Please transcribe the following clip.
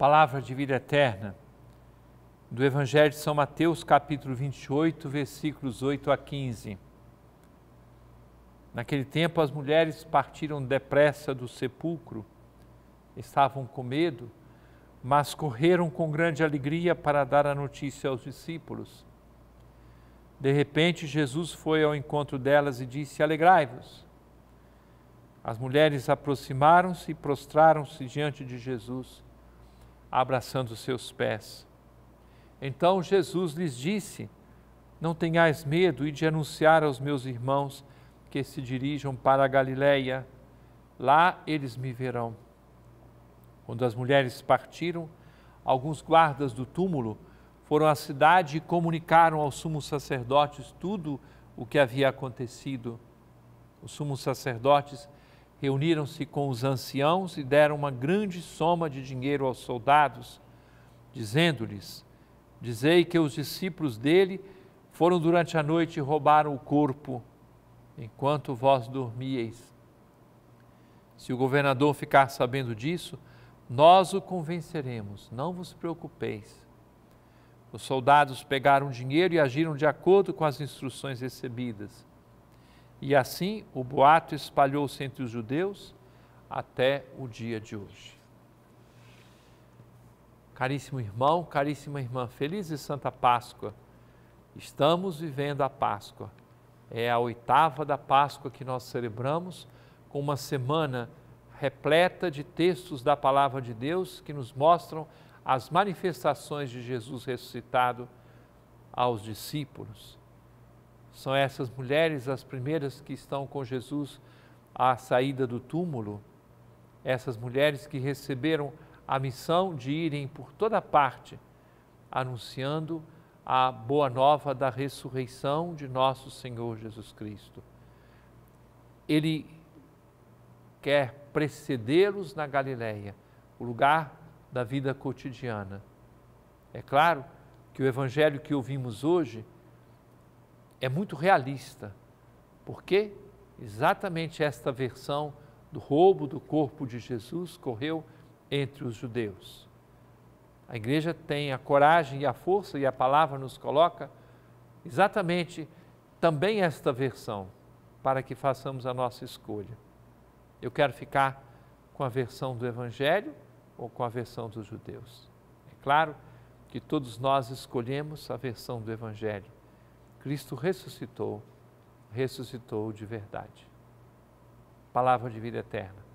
palavra de vida eterna do Evangelho de São Mateus, capítulo 28, versículos 8 a 15. Naquele tempo, as mulheres partiram depressa do sepulcro, estavam com medo, mas correram com grande alegria para dar a notícia aos discípulos. De repente, Jesus foi ao encontro delas e disse: Alegrai-vos. As mulheres aproximaram-se e prostraram-se diante de Jesus abraçando os seus pés. Então Jesus lhes disse: Não tenhais medo e de anunciar aos meus irmãos que se dirijam para a Galiléia. Lá eles me verão. Quando as mulheres partiram, alguns guardas do túmulo foram à cidade e comunicaram aos sumos sacerdotes tudo o que havia acontecido. Os sumos sacerdotes reuniram-se com os anciãos e deram uma grande soma de dinheiro aos soldados, dizendo-lhes: Dizei que os discípulos dele foram durante a noite e roubaram o corpo, enquanto vós dormíeis. Se o governador ficar sabendo disso, nós o convenceremos, não vos preocupeis. Os soldados pegaram o dinheiro e agiram de acordo com as instruções recebidas. E assim o boato espalhou-se entre os judeus até o dia de hoje. Caríssimo irmão, caríssima irmã, feliz e santa Páscoa. Estamos vivendo a Páscoa. É a oitava da Páscoa que nós celebramos, com uma semana repleta de textos da palavra de Deus que nos mostram as manifestações de Jesus ressuscitado aos discípulos. São essas mulheres as primeiras que estão com Jesus à saída do túmulo, essas mulheres que receberam a missão de irem por toda parte anunciando a boa nova da ressurreição de nosso Senhor Jesus Cristo. Ele quer precedê-los na Galileia, o lugar da vida cotidiana. É claro que o evangelho que ouvimos hoje é muito realista, porque exatamente esta versão do roubo do corpo de Jesus correu entre os judeus. A igreja tem a coragem e a força, e a palavra nos coloca exatamente também esta versão, para que façamos a nossa escolha. Eu quero ficar com a versão do Evangelho ou com a versão dos judeus. É claro que todos nós escolhemos a versão do Evangelho Cristo ressuscitou, ressuscitou de verdade. Palavra de vida eterna.